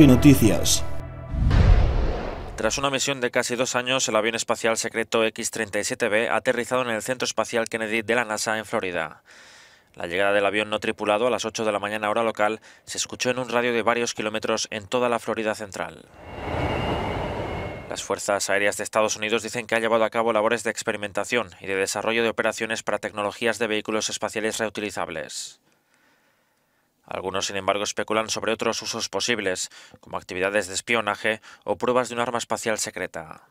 Noticias. Tras una misión de casi dos años, el avión espacial secreto X-37B ha aterrizado en el Centro Espacial Kennedy de la NASA en Florida. La llegada del avión no tripulado a las 8 de la mañana hora local se escuchó en un radio de varios kilómetros en toda la Florida central. Las Fuerzas Aéreas de Estados Unidos dicen que ha llevado a cabo labores de experimentación y de desarrollo de operaciones para tecnologías de vehículos espaciales reutilizables. Algunos, sin embargo, especulan sobre otros usos posibles, como actividades de espionaje o pruebas de un arma espacial secreta.